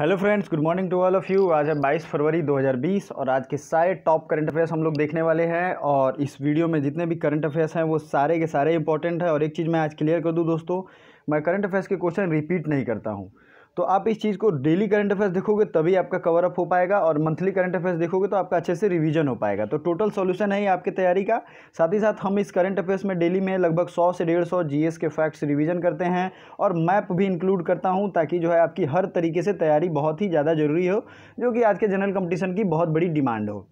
hello friends good morning to all of you आज है 22 फरवरी 2020 और आज के सारे टॉप करंट अफेयर्स हम लोग देखने वाले हैं और इस वीडियो में जितने भी करंट अफेयर्स हैं वो सारे के सारे इंपॉर्टेंट हैं और एक चीज़ मैं आज क्लियर कर दूँ दोस्तों मैं करंट अफेयर्स के क्वेश्चन रिपीट नहीं करता हूँ तो आप इस चीज़ को डेली करंट अफेयर्स देखोगे तभी आपका कवर अप हो पाएगा और मंथली करंट अफेयर्स देखोगे तो आपका अच्छे से रिवीजन हो पाएगा तो टोटल सॉल्यूशन है आपकी तैयारी का साथ ही साथ हम इस करंट अफेयर्स में डेली में लगभग सौ से डेढ़ सौ के फैक्ट्स रिविज़न करते हैं और मैप भी इंक्लूड करता हूँ ताकि जो है आपकी हर तरीके से तैयारी बहुत ही ज़्यादा ज़रूरी हो जो कि आज के जनरल कंपटीशन की बहुत बड़ी डिमांड हो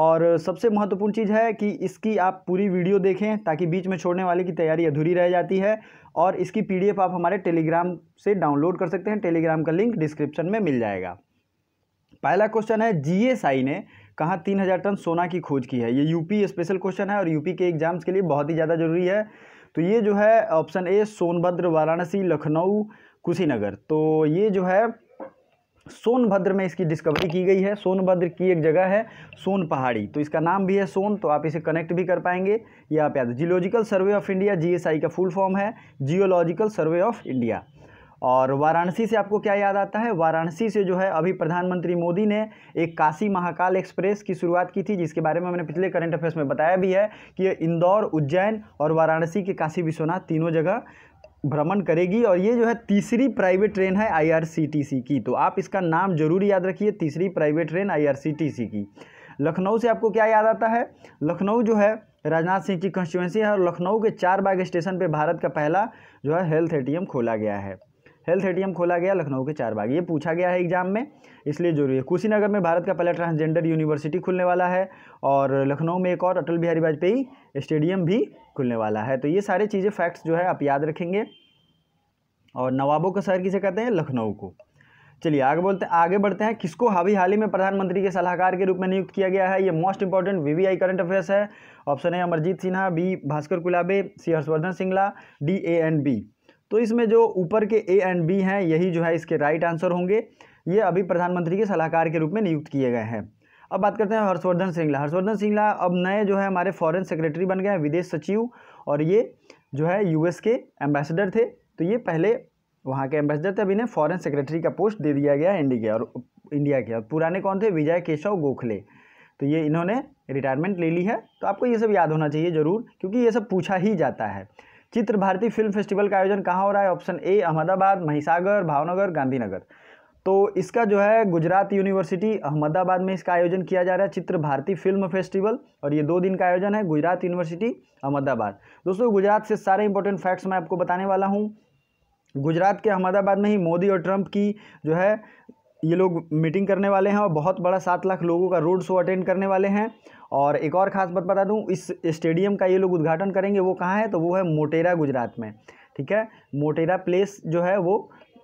और सबसे महत्वपूर्ण चीज़ है कि इसकी आप पूरी वीडियो देखें ताकि बीच में छोड़ने वाले की तैयारी अधूरी रह जाती है और इसकी पीडीएफ आप हमारे टेलीग्राम से डाउनलोड कर सकते हैं टेलीग्राम का लिंक डिस्क्रिप्शन में मिल जाएगा पहला क्वेश्चन है जीएसआई ने कहाँ तीन हज़ार टन सोना की खोज की है ये यूपी स्पेशल क्वेश्चन है और यूपी के एग्जाम्स के लिए बहुत ही ज़्यादा ज़रूरी है तो ये जो है ऑप्शन ए सोनभद्र वाराणसी लखनऊ कुशीनगर तो ये जो है सोनभद्र में इसकी डिस्कवरी की गई है सोनभद्र की एक जगह है सोन पहाड़ी तो इसका नाम भी है सोन तो आप इसे कनेक्ट भी कर पाएंगे ये आप याद geological survey of India GSI का फुल फॉर्म है जियोलॉजिकल सर्वे ऑफ इंडिया और वाराणसी से आपको क्या याद आता है वाराणसी से जो है अभी प्रधानमंत्री मोदी ने एक काशी महाकाल एक्सप्रेस की शुरुआत की थी जिसके बारे में मैंने पिछले करंट अफेयर्स में बताया भी है कि इंदौर उज्जैन और वाराणसी के काशी विश्वनाथ तीनों जगह भ्रमण करेगी और ये जो है तीसरी प्राइवेट ट्रेन है आईआरसीटीसी की तो आप इसका नाम जरूर याद रखिए तीसरी प्राइवेट ट्रेन आईआरसीटीसी की लखनऊ से आपको क्या याद आता है लखनऊ जो है राजनाथ सिंह की कंस्टिट्यूंसी है और लखनऊ के चार बाग स्टेशन पर भारत का पहला जो है हेल्थ ए खोला गया है हेल्थ ए खोला गया लखनऊ के चार बाग ये पूछा गया है एग्जाम में इसलिए जरूरी है कुशीनगर में भारत का पहला ट्रांसजेंडर यूनिवर्सिटी खुलने वाला है और लखनऊ में एक और अटल बिहारी वाजपेयी स्टेडियम भी खुलने वाला है तो ये सारे चीज़ें फैक्ट्स जो है आप याद रखेंगे और नवाबों का शहर किसे कहते हैं लखनऊ को चलिए आगे बोलते हैं आगे बढ़ते हैं किसको हावी हाल ही में प्रधानमंत्री के सलाहकार के रूप में नियुक्त किया गया है ये most important VVI current affairs है ऑप्शन है Amarjeet Sinha B Bhaskar Kulbe C Harshvardhan Singla D A and B तो इसमें जो ऊपर के ए एंड बी हैं यही जो है इसके राइट आंसर होंगे ये अभी प्रधानमंत्री के सलाहकार के रूप में नियुक्त किए गए हैं अब बात करते हैं हर्षवर्धन श्रृंगला हर्षवर्धन श्रृंगला अब नए जो है हमारे फॉरेन सेक्रेटरी बन गए हैं विदेश सचिव और ये जो है यूएस के एम्बेसडर थे तो ये पहले वहाँ के एम्बेसडर थे अब इन्हें फॉरन सेक्रेटरी का पोस्ट दे दिया गया इंडिया के और इंडिया के और पुराने कौन थे विजय केशव गोखले तो ये इन्होंने रिटायरमेंट ले ली है तो आपको ये सब याद होना चाहिए ज़रूर क्योंकि ये सब पूछा ही जाता है चित्र भारती फिल्म फेस्टिवल का आयोजन कहाँ हो रहा है ऑप्शन ए अहमदाबाद महिसागर भावनगर गांधीनगर तो इसका जो है गुजरात यूनिवर्सिटी अहमदाबाद में इसका आयोजन किया जा रहा है चित्र भारती फिल्म फेस्टिवल और ये दो दिन का आयोजन है गुजरात यूनिवर्सिटी अहमदाबाद दोस्तों गुजरात से सारे इंपॉर्टेंट फैक्ट्स मैं आपको बताने वाला हूँ गुजरात के अहमदाबाद में ही मोदी और ट्रंप की जो है ये लोग मीटिंग करने वाले हैं और बहुत बड़ा सात लाख लोगों का रोड शो अटेंड करने वाले हैं और एक और ख़ास बात बता दूँ इस स्टेडियम का ये लोग उद्घाटन करेंगे वो कहाँ है तो वो है मोटेरा गुजरात में ठीक है मोटेरा प्लेस जो है वो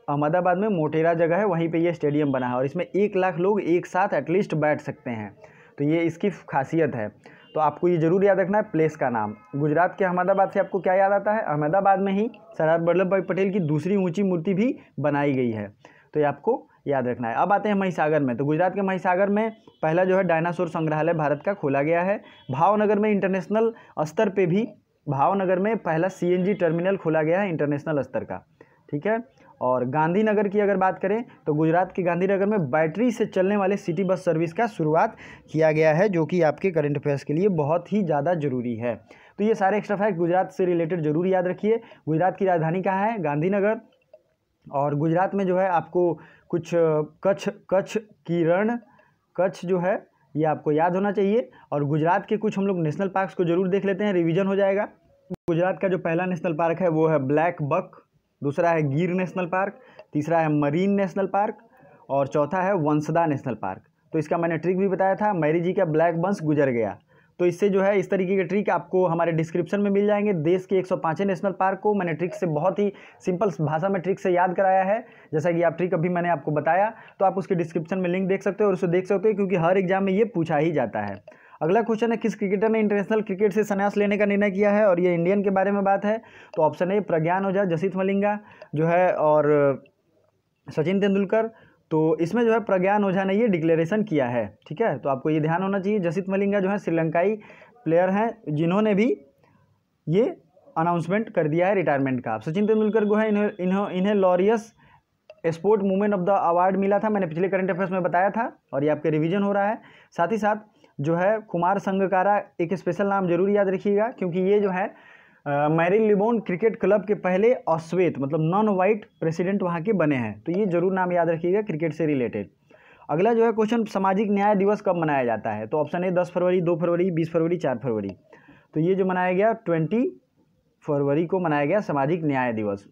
अहमदाबाद में मोटेरा जगह है वहीं पे ये स्टेडियम बना है और इसमें एक लाख लोग एक साथ एटलीस्ट बैठ सकते हैं तो ये इसकी खासियत है तो आपको ये ज़रूर याद रखना है प्लेस का नाम गुजरात के अहमदाबाद से आपको क्या याद आता है अहमदाबाद में ही सरदार वल्लभ भाई पटेल की दूसरी ऊँची मूर्ति भी बनाई गई है तो ये आपको याद रखना है अब आते हैं महिसागर में तो गुजरात के महिसागर में पहला जो है डायनासोर संग्रहालय भारत का खोला गया है भावनगर में इंटरनेशनल स्तर पे भी भावनगर में पहला सीएनजी टर्मिनल खोला गया है इंटरनेशनल स्तर का ठीक है और गांधीनगर की अगर बात करें तो गुजरात के गांधीनगर में बैटरी से चलने वाले सिटी बस सर्विस का शुरुआत किया गया है जो कि आपके करंट अफेयर्स के लिए बहुत ही ज़्यादा ज़रूरी है तो ये सारे एक्स्ट्रा फैक्ट गुजरात से रिलेटेड जरूर याद रखिए गुजरात की राजधानी कहाँ है गांधीनगर और गुजरात में जो है आपको कुछ कच्छ कच्छ किरण कच्छ जो है ये आपको याद होना चाहिए और गुजरात के कुछ हम लोग नेशनल पार्क्स को जरूर देख लेते हैं रिवीजन हो जाएगा गुजरात का जो पहला नेशनल पार्क है वो है ब्लैक बक दूसरा है गिर नेशनल पार्क तीसरा है मरीन नेशनल पार्क और चौथा है वंसदा नेशनल पार्क तो इसका मैंने ट्रिक भी बताया था मैरी जी का ब्लैक बंस गुजर गया तो इससे जो है इस तरीके के ट्रिक आपको हमारे डिस्क्रिप्शन में मिल जाएंगे देश के 105 नेशनल पार्क को मैंने ट्रिक से बहुत ही सिंपल भाषा में ट्रिक से याद कराया है जैसा कि आप ट्रिक अभी मैंने आपको बताया तो आप उसके डिस्क्रिप्शन में लिंक देख सकते हो और उसे देख सकते हो क्योंकि हर एग्जाम में ये पूछा ही जाता है अगला क्वेश्चन है किस क्रिकेटर ने इंटरनेशनल क्रिकेट से संन्यास लेने का निर्णय किया है और ये इंडियन के बारे में बात है तो ऑप्शन ए प्रज्ञान ओझा जसीत मलिंगा जो है और सचिन तेंदुलकर तो इसमें जो है प्रज्ञान ओझा ने ये डिक्लेरेशन किया है ठीक है तो आपको ये ध्यान होना चाहिए जसित मलिंगा जो है श्रीलंकाई प्लेयर हैं जिन्होंने भी ये अनाउंसमेंट कर दिया है रिटायरमेंट का सचिन तेंदुलकर को है इन्हें इन्हें इन्हें Laureus sport movement of the award मिला था मैंने पिछले करंट अफेयर्स में बताया था और ये आपके रिवीजन हो रहा है साथ ही साथ जो है कुमार संगकारा एक स्पेशल नाम जरूर याद रखिएगा क्योंकि ये जो है मैरी लिबोन क्रिकेट क्लब के पहले अश्वेत मतलब नॉन वाइट प्रेसिडेंट वहाँ के बने हैं तो ये जरूर नाम याद रखिएगा क्रिकेट से रिलेटेड अगला जो है क्वेश्चन सामाजिक न्याय दिवस कब मनाया जाता है तो ऑप्शन ए दस फरवरी दो फरवरी बीस फरवरी चार फरवरी तो ये जो मनाया गया ट्वेंटी फरवरी को मनाया गया सामाजिक न्याय दिवस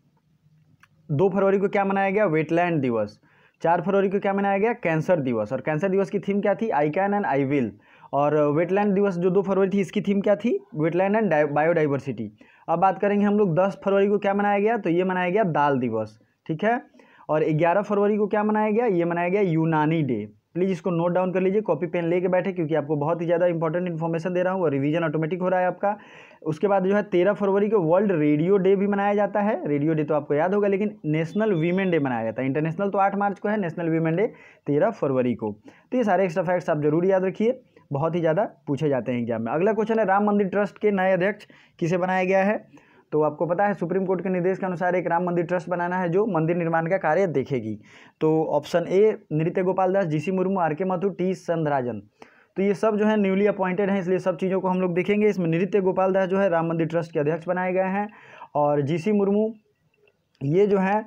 दो फरवरी को क्या मनाया गया वेटलैंड दिवस चार फरवरी को क्या मनाया गया कैंसर दिवस और कैंसर दिवस की थीम क्या थी I can and I will और वेटलैंड दिवस जो दो फरवरी थी इसकी थीम क्या थी वेटलैंड एंड बायोडाइवर्सिटी अब बात करेंगे हम लोग दस फरवरी को क्या मनाया गया तो ये मनाया गया दाल दिवस ठीक है और ग्यारह फरवरी को क्या मनाया गया ये मनाया गया यूनानी डे प्लीज़ इसको नोट डाउन कर लीजिए कॉपी पेन लेके बैठे क्योंकि आपको बहुत ही ज़्यादा इंपॉर्टेंट इन्फॉर्मेशन दे रहा हूँ और रिवीजन ऑटोमेटिक हो रहा है आपका उसके बाद जो है तेरह फरवरी को वर्ल्ड रेडियो डे भी मनाया जाता है रेडियो डे तो आपको याद होगा लेकिन नेशनल वीमेन डे मनाया जाता है इंटरनेशनल तो आठ मार्च को है नेशनल वीमेन डे तेरह फरवरी को तो ये सारे एक्स्ट्रा फैक्ट्स आप जरूर याद रखिए बहुत ही ज़्यादा पूछे जाते हैं एग्जाम में अगला क्वेश्चन है राम मंदिर ट्रस्ट के नए अध्यक्ष किसे बनाया गया है तो आपको पता है सुप्रीम कोर्ट के निर्देश के अनुसार एक राम मंदिर ट्रस्ट बनाना है जो मंदिर निर्माण का कार्य देखेगी तो option A Nritya Gopal Das G C Murmu R K Mathur T संधराजन तो ये सब जो है न्यूली अपॉइंटेड हैं इसलिए सब चीज़ों को हम लोग देखेंगे इसमें नृत्य गोपाल दास जो है राम मंदिर ट्रस्ट के अध्यक्ष बनाए गए हैं और जी सी मुर्मू ये जो है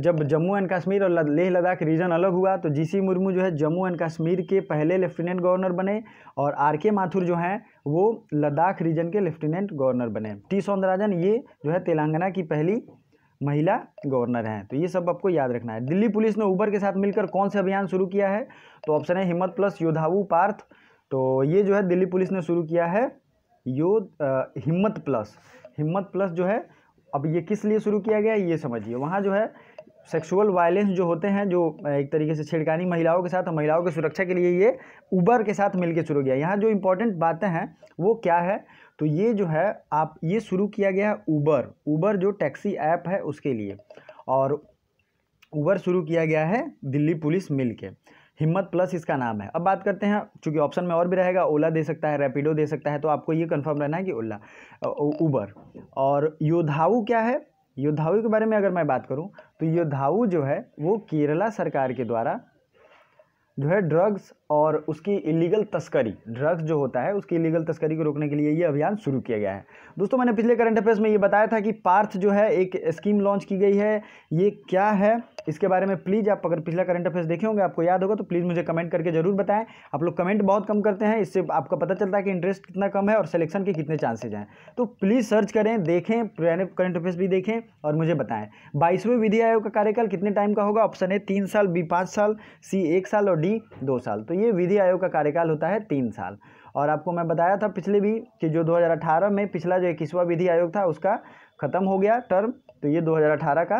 जब जम्मू एंड कश्मीर और लेह लद्दाख रीजन अलग हुआ तो जीसी मुर्मू जो है जम्मू एंड कश्मीर के पहले लेफ्टिनेंट गवर्नर बने और आर के माथुर जो हैं वो लद्दाख रीजन के लेफ्टिनेंट गवर्नर बने टी सौंदराजन ये जो है तेलंगाना की पहली महिला गवर्नर हैं तो ये सब आपको याद रखना है दिल्ली पुलिस ने उबर के साथ मिलकर कौन सा अभियान शुरू किया है तो ऑप्शन है हिम्मत प्लस योद्धाऊ पार्थ तो ये जो है दिल्ली पुलिस ने शुरू किया है यो हिम्मत प्लस हिम्मत प्लस जो है अब ये किस लिए शुरू किया गया है ये समझिए वहाँ जो है सेक्सुअल वायलेंस जो होते हैं जो एक तरीके से छेड़खानी महिलाओं के साथ और महिलाओं की सुरक्षा के लिए ये उबर के साथ मिलकर शुरू किया यहाँ जो इम्पोर्टेंट बातें हैं वो क्या है तो ये जो है आप ये शुरू किया गया है ऊबर ऊबर जो टैक्सी ऐप है उसके लिए और ऊबर शुरू किया गया है दिल्ली पुलिस मिल के हिम्मत प्लस इसका नाम है अब बात करते हैं चूँकि ऑप्शन में और भी रहेगा ओला दे सकता है रैपिडो दे सकता है तो आपको ये कन्फर्म रहना है कि ओला ऊबर और योधाऊ क्या है योद्धाऊ के बारे में अगर मैं बात करूं तो योद्धाऊ जो है वो केरला सरकार के द्वारा जो है ड्रग्स और उसकी इलीगल तस्करी ड्रग्स जो होता है उसकी इलीगल तस्करी को रोकने के लिए ये अभियान शुरू किया गया है दोस्तों मैंने पिछले करंट अफेयर्स में ये बताया था कि पार्थ जो है एक स्कीम लॉन्च की गई है ये क्या है इसके बारे में प्लीज़ आप अगर पिछला करंट अफेयर्स देखे होंगे आपको याद होगा तो प्लीज़ मुझे कमेंट करके ज़रूर बताएं आप लोग कमेंट बहुत कम करते हैं इससे आपका पता चलता है कि इंटरेस्ट कितना कम है और सिलेक्शन के कितने चांसेज हैं तो प्लीज़ सर्च करें देखें पुराने करंट अफेयर्स भी देखें और मुझे बताएं बाईसवें विधि आयोग का कार्यकाल कितने टाइम का होगा ऑप्शन ए तीन साल बी पाँच साल सी एक साल और डी दो साल तो ये विधि आयोग का कार्यकाल होता है तीन साल और आपको मैं बताया था पिछले भी कि जो 2018 में पिछला जो इक्कीसवा विधि आयोग था उसका ख़त्म हो गया टर्म तो ये 2018 का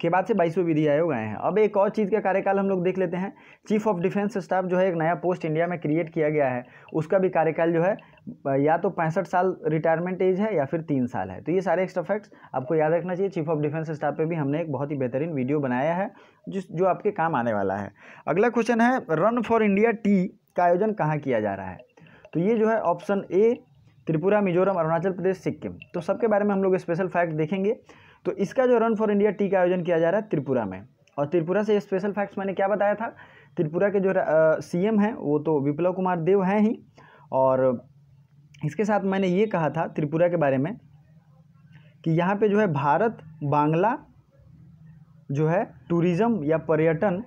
के बाद से बाईसवें विधि आयोग आए हैं अब एक और चीज़ का कार्यकाल हम लोग देख लेते हैं चीफ ऑफ डिफेंस स्टाफ जो है एक नया पोस्ट इंडिया में क्रिएट किया गया है उसका भी कार्यकाल जो है या तो पैंसठ साल रिटायरमेंट एज है या फिर तीन साल है तो ये सारे एक्स्ट्रा फैक्ट्स आपको याद रखना चाहिए चीफ ऑफ डिफेंस स्टाफ पे भी हमने एक बहुत ही बेहतरीन वीडियो बनाया है जिस जो आपके काम आने वाला है अगला क्वेश्चन है रन फॉर इंडिया टी का आयोजन कहाँ किया जा रहा है तो ये जो है ऑप्शन ए त्रिपुरा मिजोरम अरुणाचल प्रदेश सिक्किम तो सबके बारे में हम लोग स्पेशल फैक्ट देखेंगे तो इसका जो रन फॉर इंडिया टी का आयोजन किया जा रहा है त्रिपुरा में और त्रिपुरा से स्पेशल फैक्ट्स मैंने क्या बताया था त्रिपुरा के जो सी एम हैं वो तो विप्लव कुमार देव हैं ही और इसके साथ मैंने ये कहा था त्रिपुरा के बारे में कि यहाँ पे जो है भारत बांग्ला जो है टूरिज़्म या पर्यटन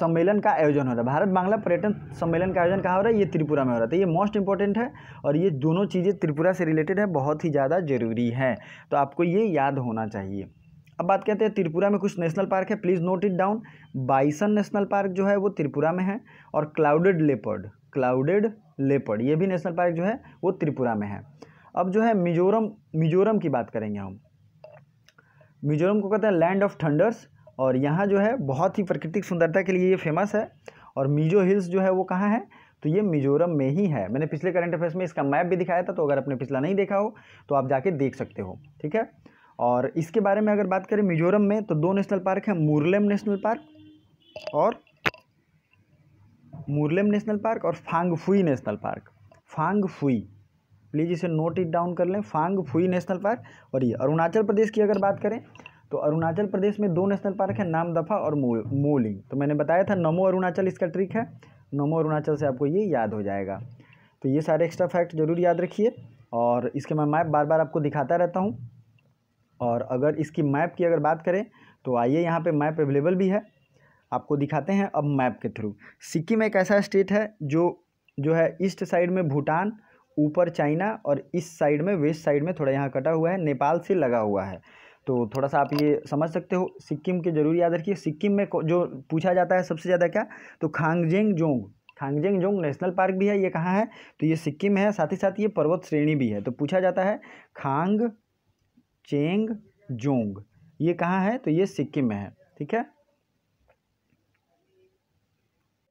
सम्मेलन का आयोजन हो रहा है भारत बांग्ला पर्यटन सम्मेलन का आयोजन कहाँ हो रहा है ये त्रिपुरा में हो रहा था ये मोस्ट इंपॉर्टेंट है और ये दोनों चीज़ें त्रिपुरा से रिलेटेड है बहुत ही ज़्यादा ज़रूरी है तो आपको ये याद होना चाहिए अब बात कहते हैं त्रिपुरा में कुछ नेशनल पार्क है please note it down bison national park जो है वो त्रिपुरा में है और क्लाउडेड लेपर्ड क्लाउडेड लेपर्ड ये भी नेशनल पार्क जो है वो त्रिपुरा में है अब जो है मिजोरम मिजोरम की बात करेंगे हम मिजोरम को कहते हैं लैंड ऑफ थंडर्स और यहाँ जो है बहुत ही प्राकृतिक सुंदरता के लिए ये फेमस है और मिजो हिल्स जो है वो कहाँ है तो ये मिजोरम में ही है मैंने पिछले करंट अफेयर्स में इसका मैप भी दिखाया था तो अगर आपने पिछला नहीं देखा हो तो आप जाके देख सकते हो ठीक है और इसके बारे में अगर बात करें मिजोरम में तो दो नेशनल पार्क हैं मुरलेम नेशनल पार्क और मुरलेम नेशनल पार्क और Phawngpui national park Phawngpui please इसे नोट इट डाउन कर लें फांगफुई नेशनल पार्क और ये अरुणाचल प्रदेश की अगर बात करें तो अरुणाचल प्रदेश में दो नेशनल पार्क है नाम दफ़ा और मोल मोलिंग तो मैंने बताया था नमो अरुणाचल इसका ट्रिक है नमो अरुणाचल से आपको ये याद हो जाएगा तो ये सारे एक्स्ट्रा फैक्ट जरूर याद रखिए और इसके मैं मैप बार बार आपको दिखाता रहता हूँ और अगर इसकी मैप की अगर बात करें तो आइए यहाँ पर मैप अवेलेबल भी है आपको दिखाते हैं अब मैप के थ्रू सिक्किम एक ऐसा स्टेट है जो जो है ईस्ट साइड में भूटान ऊपर चाइना और इस साइड में वेस्ट साइड में थोड़ा यहाँ कटा हुआ है नेपाल से लगा हुआ है तो थोड़ा सा आप ये समझ सकते हो सिक्किम के जरूर याद रखिए सिक्किम में जो पूछा जाता है सबसे ज़्यादा क्या तो Khangchendzonga Khangchendzonga national park भी है ये कहाँ है तो ये सिक्किम है साथ ही साथ ये पर्वत श्रेणी भी है तो पूछा जाता है खांग चेंग जोंग ये कहाँ है तो ये सिक्किम में है ठीक है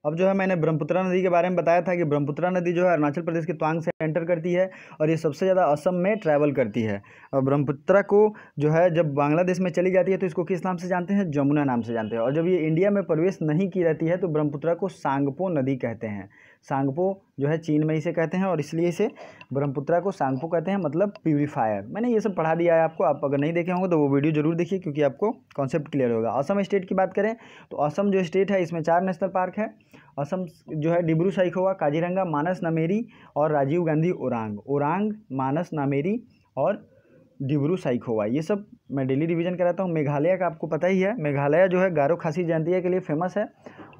अब जो है मैंने ब्रह्मपुत्रा नदी के बारे में बताया था कि ब्रह्मपुत्रा नदी जो है अरुणाचल प्रदेश के त्वांग से एंटर करती है और ये सबसे ज़्यादा असम में ट्रैवल करती है और ब्रह्मपुत्रा को जो है जब बांग्लादेश में चली जाती है तो इसको किस नाम से जानते हैं जमुना नाम से जानते हैं और जब ये इंडिया में प्रवेश नहीं की रहती है तो ब्रह्मपुत्रा को सांगपो नदी कहते हैं सांगपो जो है चीन में इसे कहते हैं और इसलिए इसे ब्रह्मपुत्रा को सांगपो कहते हैं मतलब प्यूरीफायर मैंने ये सब पढ़ा दिया है आपको आप अगर नहीं देखे होंगे तो वो वीडियो जरूर देखिए क्योंकि आपको कॉन्सेप्ट क्लियर होगा असम स्टेट की बात करें तो असम जो स्टेट है इसमें चार नेशनल पार्क है असम जो है डिब्रू साइकोवा काजीरंगा मानस नामेरी और राजीव गांधी ओरांग ओरांग मानस नामेरी और डिब्रू साइकोवा ये सब मैं डेली रिविजन कराता हूँ मेघालय का आपको पता ही है मेघालय जो है गारो खासी जयंतिया के लिए फेमस है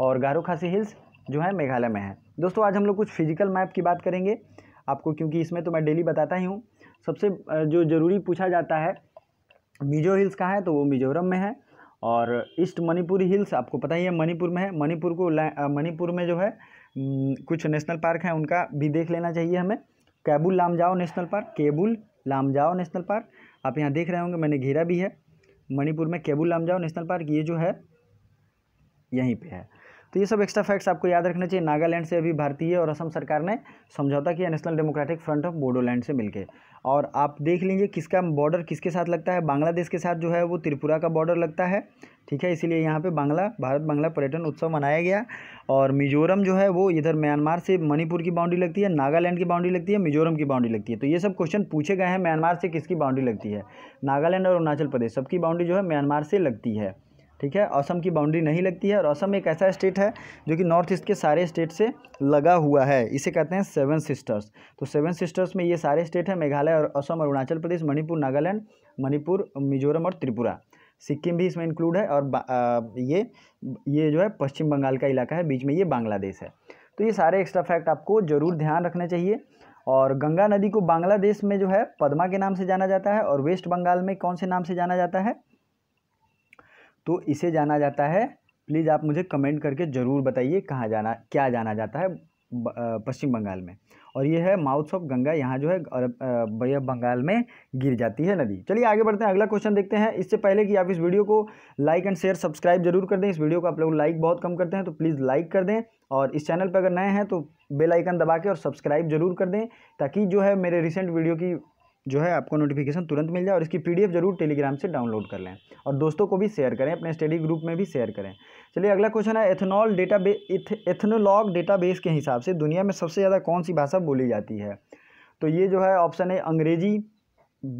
और गारो खासी हिल्स जो है मेघालय में है दोस्तों आज हम लोग कुछ फिजिकल मैप की बात करेंगे आपको क्योंकि इसमें तो मैं डेली बताता ही हूँ सबसे जो ज़रूरी पूछा जाता है मिजो हिल्स का है तो वो मिजोरम में है और ईस्ट मणिपुर हिल्स आपको पता ही है मणिपुर में है मणिपुर को मणिपुर में जो है कुछ नेशनल पार्क हैं उनका भी देख लेना चाहिए हमें Keibul Lamjao national park Keibul Lamjao national park आप यहाँ देख रहे होंगे मैंने घेरा भी है मणिपुर में केबुल लामजाओ नेशनल पार्क ये जो है यहीं पे है तो ये सब एक्स्ट्रा फैक्ट्स आपको याद रखना चाहिए नागालैंड से अभी भारतीय और असम सरकार ने समझौता किया national democratic front of Bodoland से मिलकर और आप देख लीजिए किसका बॉर्डर किसके साथ लगता है बांग्लादेश के साथ जो है वो त्रिपुरा का बॉर्डर लगता है ठीक है इसीलिए यहाँ पे बांग्ला भारत बांग्ला पर्यटन उत्सव मनाया गया और मिजोरम जो है वो इधर म्यांमार से मणिपुर की बाउंड्री लगती है नागालैंड की बाउंड्री लगती है मिजोरम की बाउंड्री लगती है तो ये सब क्वेश्चन पूछे गए हैं म्यांमार से किसकी बाउंड्री लगती है नागालैंड और अरुणाचल प्रदेश सबकी बाउंड्री जो है म्यांमार से लगती है ठीक है असम की बाउंड्री नहीं लगती है और असम एक ऐसा स्टेट है जो कि नॉर्थ ईस्ट के सारे स्टेट से लगा हुआ है इसे कहते हैं सेवन सिस्टर्स तो सेवन सिस्टर्स में ये सारे स्टेट हैं मेघालय और असम अरुणाचल प्रदेश मणिपुर नागालैंड मणिपुर मिजोरम और त्रिपुरा सिक्किम भी इसमें इंक्लूड है और ये ये जो है पश्चिम बंगाल का इलाका है बीच में ये बांग्लादेश है तो ये सारे एक्स्ट्रा फैक्ट आपको ज़रूर ध्यान रखना चाहिए और गंगा नदी को बांग्लादेश में जो है पद्मा के नाम से जाना जाता है और वेस्ट बंगाल में कौन से नाम से जाना जाता है तो इसे जाना जाता है प्लीज़ आप मुझे कमेंट करके ज़रूर बताइए कहाँ जाना क्या जाना जाता है पश्चिम बंगाल में और ये है माउथ ऑफ गंगा यहाँ जो है अरब बंगाल में गिर जाती है नदी चलिए आगे बढ़ते हैं अगला क्वेश्चन देखते हैं इससे पहले कि आप इस वीडियो को लाइक एंड शेयर सब्सक्राइब जरूर कर दें इस वीडियो को आप लोग लाइक बहुत कम करते हैं तो प्लीज़ लाइक कर दें और इस चैनल पर अगर नए हैं तो बेलाइकन दबा के और सब्सक्राइब जरूर कर दें ताकि जो है मेरे रिसेंट वीडियो की जो है आपको नोटिफिकेशन तुरंत मिल जाए और इसकी पीडीएफ जरूर टेलीग्राम से डाउनलोड कर लें और दोस्तों को भी शेयर करें अपने स्टडी ग्रुप में भी शेयर करें चलिए अगला क्वेश्चन है एथनॉल डेटा एथनोलॉग डेटाबेस के हिसाब से दुनिया में सबसे ज़्यादा कौन सी भाषा बोली जाती है तो ये जो है ऑप्शन है अंग्रेजी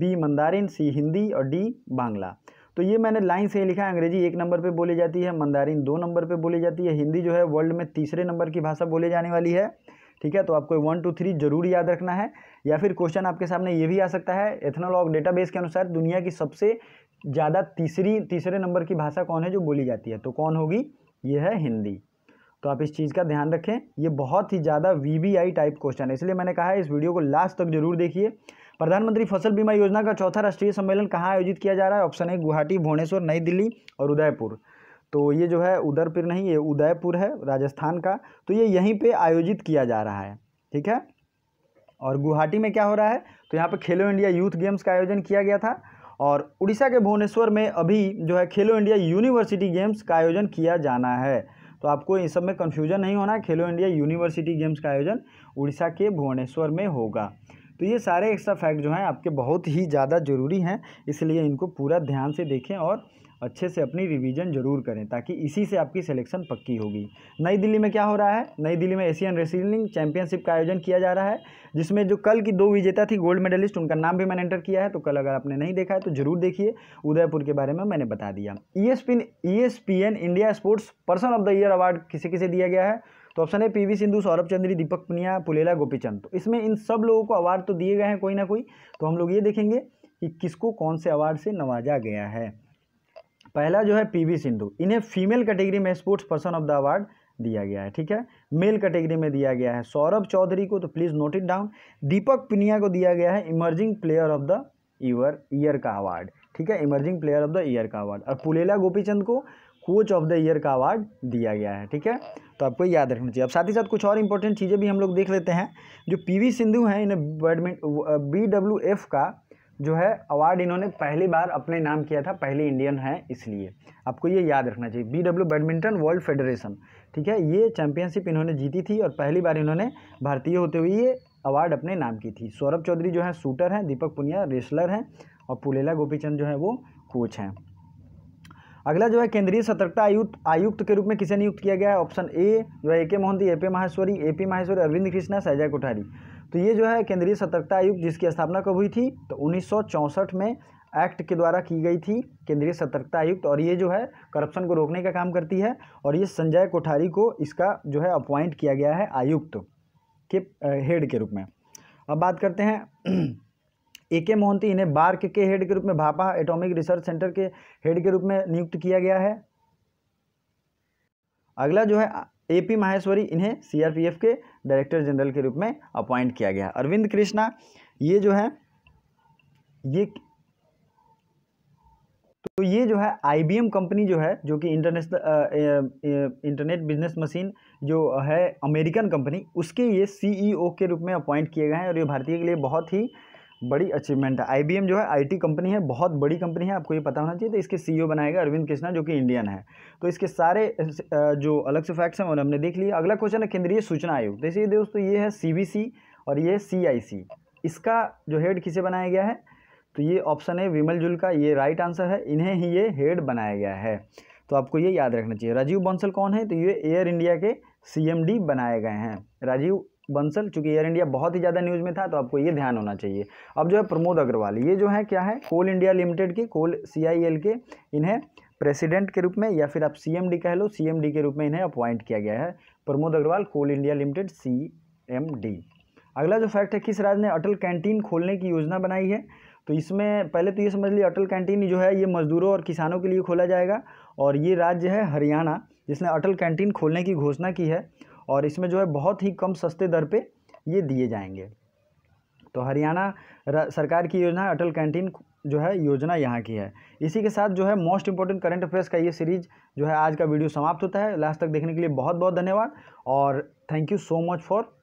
बी मंदारिन सी हिंदी और डी बांग्ला तो ये मैंने लाइन से लिखा है अंग्रेजी एक नंबर पे बोली जाती है मंदारिन दो नंबर पे बोली जाती है हिंदी जो है वर्ल्ड में तीसरे नंबर की भाषा बोली जाने वाली है ठीक है तो आपको वन टू थ्री जरूर याद रखना है या फिर क्वेश्चन आपके सामने ये भी आ सकता है एथनोलॉग डेटाबेस के अनुसार दुनिया की सबसे ज़्यादा तीसरी तीसरे नंबर की भाषा कौन है जो बोली जाती है तो कौन होगी ये है हिंदी तो आप इस चीज़ का ध्यान रखें ये बहुत ही ज़्यादा वी टाइप क्वेश्चन है इसलिए मैंने कहा है इस वीडियो को लास्ट तक जरूर देखिए प्रधानमंत्री फसल बीमा योजना का चौथा राष्ट्रीय सम्मेलन कहाँ आयोजित किया जा रहा है ऑप्शन है गुवाहाटी भुवनेश्वर नई दिल्ली और उदयपुर तो ये जो है उदयपुर नहीं ये उदयपुर है राजस्थान का तो ये यहीं पर आयोजित किया जा रहा है ठीक है और गुवाहाटी में क्या हो रहा है तो यहाँ पर खेलो इंडिया यूथ गेम्स का आयोजन किया गया था और उड़ीसा के भुवनेश्वर में अभी जो है खेलो इंडिया यूनिवर्सिटी गेम्स का आयोजन किया जाना है तो आपको इन सब में कन्फ्यूजन नहीं होना खेलो इंडिया यूनिवर्सिटी गेम्स का आयोजन उड़ीसा के भुवनेश्वर में होगा तो ये सारे एक्स्ट्रा फैक्ट जो हैं आपके बहुत ही ज़्यादा ज़रूरी हैं इसलिए इनको पूरा ध्यान से देखें और अच्छे से अपनी रिवीजन जरूर करें ताकि इसी से आपकी सिलेक्शन पक्की होगी नई दिल्ली में क्या हो रहा है नई दिल्ली में एशियन रेसलिंग चैंपियनशिप का आयोजन किया जा रहा है जिसमें जो कल की दो विजेता थी गोल्ड मेडलिस्ट उनका नाम भी मैंने एंटर किया है तो कल अगर आपने नहीं देखा है तो जरूर देखिए उदयपुर के बारे में मैंने बता दिया E S P India sports person of the year award किसे किसे दिया गया है तो ऑप्शन है पीवी सिंधु सौरभ चंद्री दीपक पुनिया पुलेला गोपीचंद तो इसमें इन सब लोगों को अवार्ड तो दिए गए हैं कोई ना कोई तो हम लोग ये देखेंगे कि किसको कौन से अवार्ड से नवाजा गया है पहला जो है पीवी सिंधु इन्हें फीमेल कैटेगरी में sports person of the award दिया गया है ठीक है मेल कैटेगरी में दिया गया है सौरभ चौधरी को तो please note it down Deepak Punia को दिया गया है emerging player of the year year का अवार्ड ठीक है emerging player of the year का अवार्ड और पुलेला गोपीचंद को कोच ऑफ द ईयर का अवार्ड दिया गया है ठीक है तो आपको याद रखना चाहिए अब साथ ही साथ कुछ और इंपॉर्टेंट चीज़ें भी हम लोग देख लेते हैं जो पीवी सिंधु हैं इन्हें बैडमिंट बी डब्ल्यू एफ का जो है अवार्ड इन्होंने पहली बार अपने नाम किया था पहले इंडियन है इसलिए आपको ये याद रखना चाहिए B W badminton world federation ठीक है ये चैंपियनशिप इन्होंने जीती थी और पहली बार इन्होंने भारतीय होते हुए ये अवार्ड अपने नाम की थी सौरभ चौधरी जो है शूटर हैं दीपक पुनिया रेसलर हैं और पुलेला गोपीचंद जो है वो कोच हैं अगला जो है केंद्रीय सतर्कता आयुक्त आयुक्त के रूप में किसे नियुक्त किया गया है ऑप्शन ए जो है A K Mohanty A P Maheshwari A P Maheshwari Arvind Krishna सैजय कोठारी तो ये जो है केंद्रीय सतर्कता आयुक्त जिसकी स्थापना कब हुई थी तो उन्नीस में एक्ट के द्वारा की गई थी केंद्रीय सतर्कता आयुक्त और ये जो है करप्शन को रोकने का काम करती है और ये संजय कोठारी को इसका जो है अपॉइंट किया गया है आयुक्त के हेड के रूप में अब बात करते हैं ए के मोहंती इन्हें बार्क के हेड के रूप में भापा एटॉमिक रिसर्च सेंटर के हेड के रूप में नियुक्त किया गया है अगला जो है ए पी माहेश्वरी इन्हें सीआरपीएफ के डायरेक्टर जनरल के रूप में अपॉइंट किया गया अरविंद कृष्णा ये जो है ये तो ये जो है आईबीएम कंपनी जो है जो कि इंटरनेशनल इंटरनेट बिजनेस मशीन जो है अमेरिकन कंपनी उसके ये सीईओ e के रूप में अपॉइंट किए गए हैं और ये भारतीय के लिए बहुत ही बड़ी अचीवमेंट है आई जो है आईटी कंपनी है बहुत बड़ी कंपनी है आपको ये पता होना चाहिए तो इसके सीईओ बनाएगा अरविंद कृष्णा जो कि इंडियन है तो इसके सारे जो अलग से फैक्ट्स हैं उन्हें हमने देख लिए अगला क्वेश्चन है केंद्रीय सूचना आयोग तो इसलिए दोस्तों ये है सी और ये सी इसका जो हेड किसे बनाया गया है तो ये ऑप्शन है विमल जुल का ये राइट आंसर है इन्हें ही ये हेड बनाया गया है तो आपको ये याद रखना चाहिए राजीव बंसल कौन है तो ये एयर इंडिया के सीएमडी बनाए गए हैं राजीव बंसल चूंकि एयर इंडिया बहुत ही ज़्यादा न्यूज़ में था तो आपको ये ध्यान होना चाहिए अब जो है प्रमोद अग्रवाल ये जो है क्या है कोल इंडिया लिमिटेड के कोल सी के इन्हें प्रेसिडेंट के रूप में या फिर आप सी कह लो सी के रूप में इन्हें अपॉइंट किया गया है Pramod Agarwal coal India limited सी अगला जो फैक्ट है किस राज्य ने अटल कैंटीन खोलने की योजना बनाई है तो इसमें पहले तो ये समझ लीजिए अटल कैंटीन जो है ये मजदूरों और किसानों के लिए खोला जाएगा और ये राज्य है हरियाणा जिसने अटल कैंटीन खोलने की घोषणा की है और इसमें जो है बहुत ही कम सस्ते दर पे ये दिए जाएंगे तो हरियाणा सरकार की योजना अटल कैंटीन जो है योजना यहाँ की है इसी के साथ जो है मोस्ट इंपॉर्टेंट करंट अफेयर्स का ये सीरीज जो है आज का वीडियो समाप्त होता है लास्ट तक देखने के लिए बहुत बहुत धन्यवाद और thank you so much for